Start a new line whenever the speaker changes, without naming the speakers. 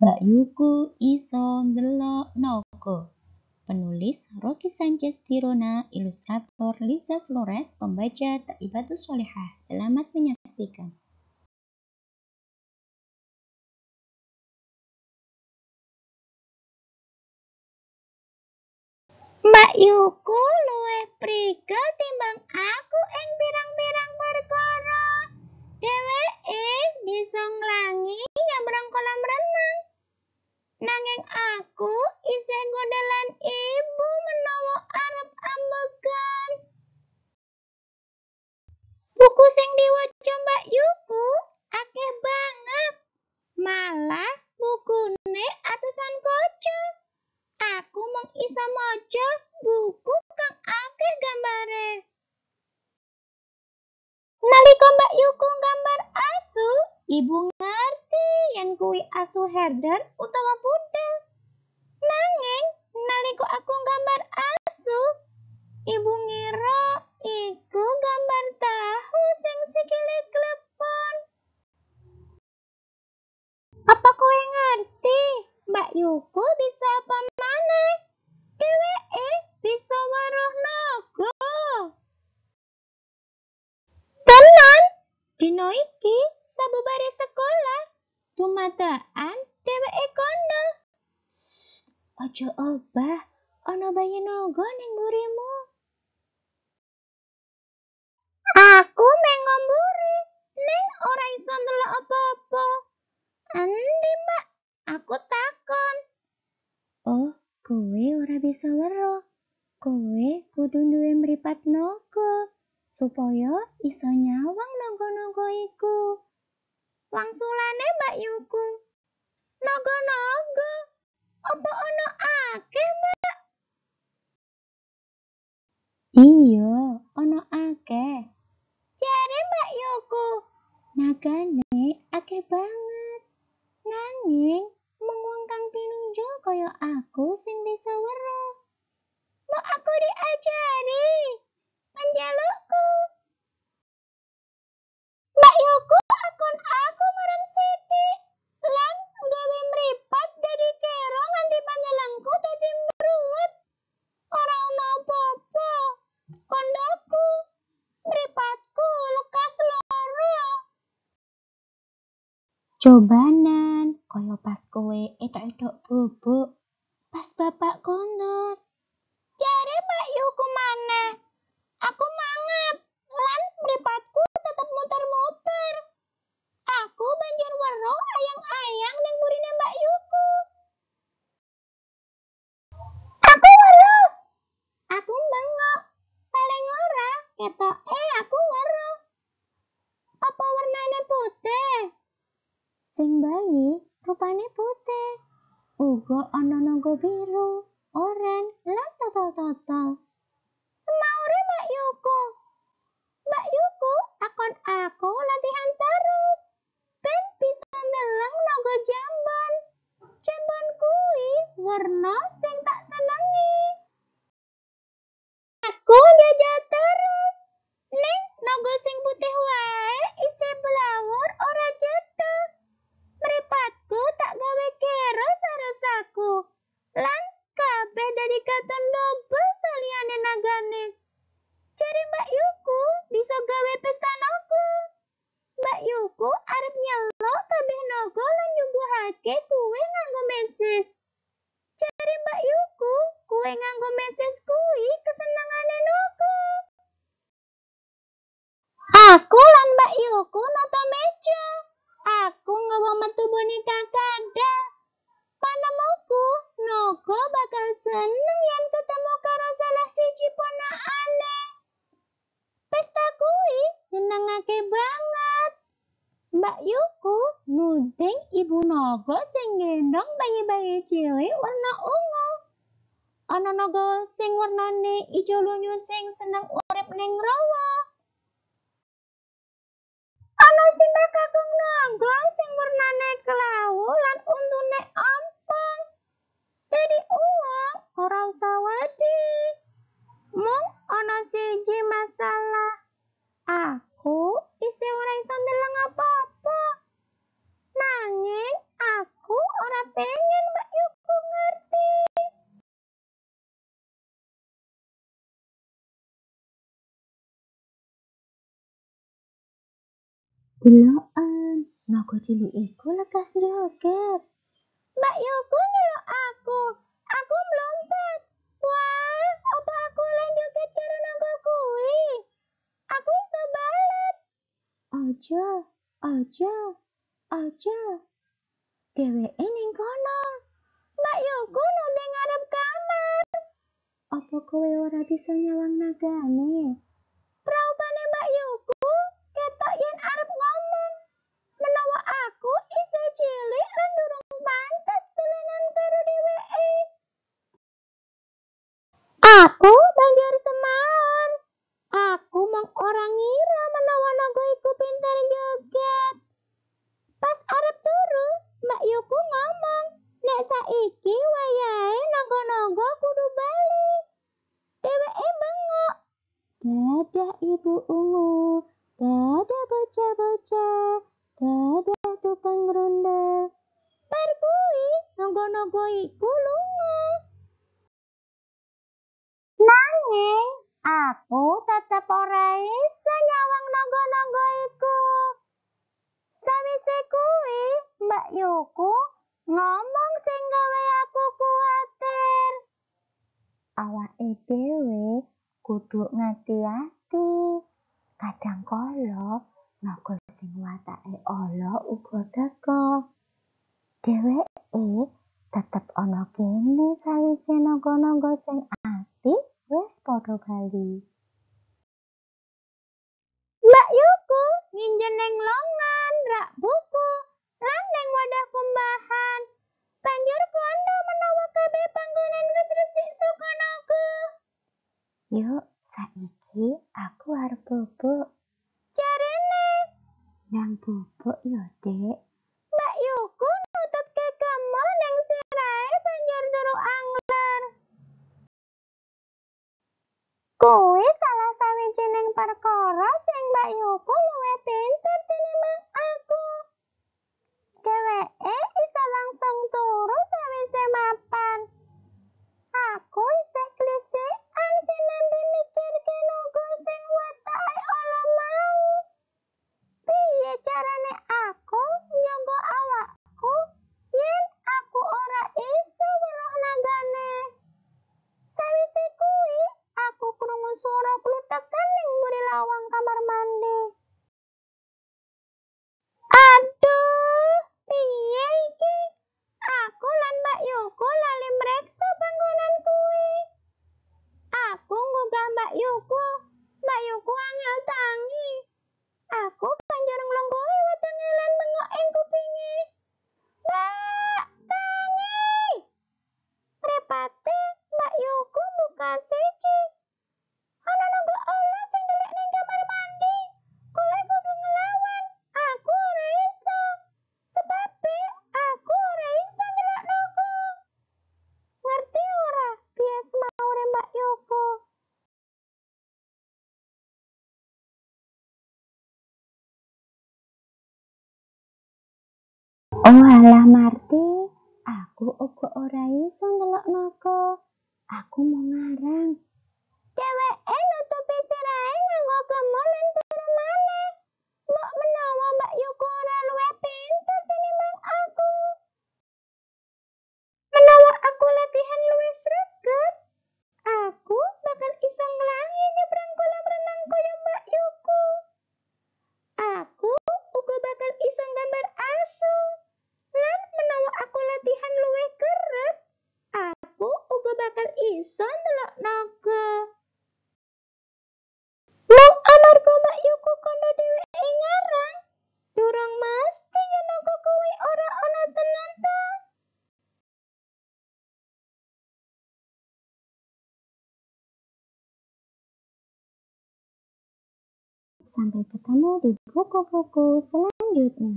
Bayuku iso ndelok noko. Penulis Rocky Sanchez Tirona, ilustrator Liza Flores, pembaca Taibatus Solehah. Selamat menyaksikan. Mbak Yuku luwe prigel timbang aku birang-birang pirang Dewe eh bisa nglangi berang kolam renang. Nanging aku isih godhelan ibu menawa arep ambegan. Buku sing diwaca Mbak Yuku akeh banget. Malah buku bukune atusan koco. Aku mung isa maca buku kang akeh gambare. Nalika Mbak Yuku gambar asu, Ibu ngerti yang kui asu herder utawa pudel. Nanging naliku aku gambar asu, ibu ngiro, iku gambar tahu sing sikile klepon. Apa kowe ngerti? Mbak Yuku bisa apa Dewe eh bisa waruh nogo. Tenan, Dinoiki? iki sabubare sekolah, tumataan dheweke kono. Shh, aja obah, ana bayi nogo ning mburimu. Aku meng ngomburi, ning ora iso ndelok apa-apa. Endi, Mbak? Aku takon. Oh, kowe ora bisa weruh. Kowe kudu duwe mripat nogo supaya iso nyawang nogo nogo iku wangsulane Mbak Yuku. Naga-naga, apa ono akeh, Mbak? Iya, ono akeh. Jare Mbak Yuku, nagane akeh banget. Nanging mung wong kang pinunjul kaya aku sing bisa weruh. Mau aku diajari Cobanan, koyo pas kue etok-etok bubuk. Pas bapak kondur. Cari Mbak Yuku mana? Aku mangap, lan mripatku tetep muter-muter. Aku banjur waro ayang-ayang ning burine Mbak 到到。nyuku arep nyelo kabeh nogo lan nyuguhake kue nganggo meses. Cari Mbak Yuku, kue nganggo meses kuwi kesenangane naga. Aku lan Mbak Yuku nata meja. Aku nggawa metu boneka kada. Panemuku, nogo bakal seneng. Nogo sing bayi-bayi cilik warna ungu. Ana naga sing warnane ijo lunyu sing seneng urip ning rawa. Ana simbah kakung naga sing warnane kelawu lan untune ampang. Dadi uwong ora usah wedi. Mung ana siji masalah Delokan, naga cilik iku lekas joget. Mbak Yoko nyelok aku. Aku melompat. Wah, apa aku lain joget karo naga kuwi? Aku iso balet. Aja, aja, aja. ini ini kono. Mbak Yoko nang ngarep kamar. Apa kowe ora bisa nyawang naga nih? Aku banjur Semaun. Aku mau orang ngira menawan naga iku pintar joget. Pas Arab turu, Mbak Yuku ngomong, "Nek saiki wayai naga-naga kudu balik." emang bengok. Dadah ibu ungu, dadah bocah-bocah, dadah tukang ronda. Par nogo naga-naga iku lunga. Nanging aku tetep ora iso nyawang naga iku. Sawise kuwi, Mbak Yuku ngomong sing gawe aku kuatir. Awak dhewe kudu ngati-ati. Kadang kala naga sing watake ala uga teka. Dheweke tetep ana kene sawise nongo naga sing padha bali. Mbak Yuku nginjen neng longan rak buku lan neng wadah kumbahan. Banjur kondo menawa kabeh panggonan wis resik sukonoku. Yuk, saiki aku harus bubuk. Cari nang bubuk yo, ya, Dek. perkara sing Mbak Yuku luwih pinter Yoko lali mereka bangunan panggonan Aku nggugah Mbak Yoko. Mbak Yoko angel tangi. Aku banjur nglungguhi wetenge lan bengok ing kupingi. Mbak, tangi. Repate Mbak Yoko sih. Mbah Marti, aku uga ora iso ngelok noko. Aku mau ngarang. Dewe! Sampai ketemu di buku-buku selanjutnya.